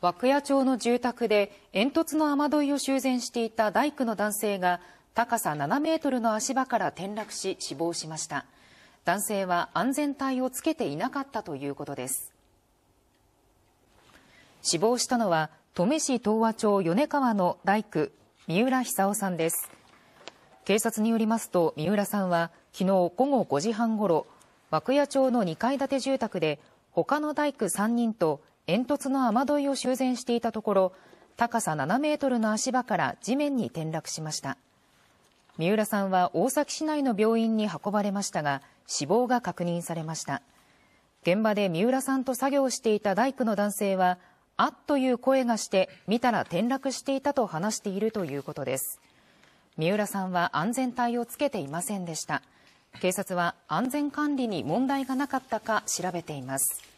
涌谷町の住宅で煙突の雨どいを修繕していた大工の男性が高さ7メートルの足場から転落し死亡しました男性は安全帯をつけていなかったということです死亡したのは登米市東和町米川の大工三浦久夫さんです警察によりますと三浦さんは昨日午後5時半ごろ涌谷町の2階建て住宅で他の大工3人と煙突の雨どいを修繕していたところ高さ7メートルの足場から地面に転落しました三浦さんは大崎市内の病院に運ばれましたが死亡が確認されました現場で三浦さんと作業していた大工の男性はあっという声がして見たら転落していたと話しているということです三浦さんは安全帯をつけていませんでした警察は安全管理に問題がなかったか調べています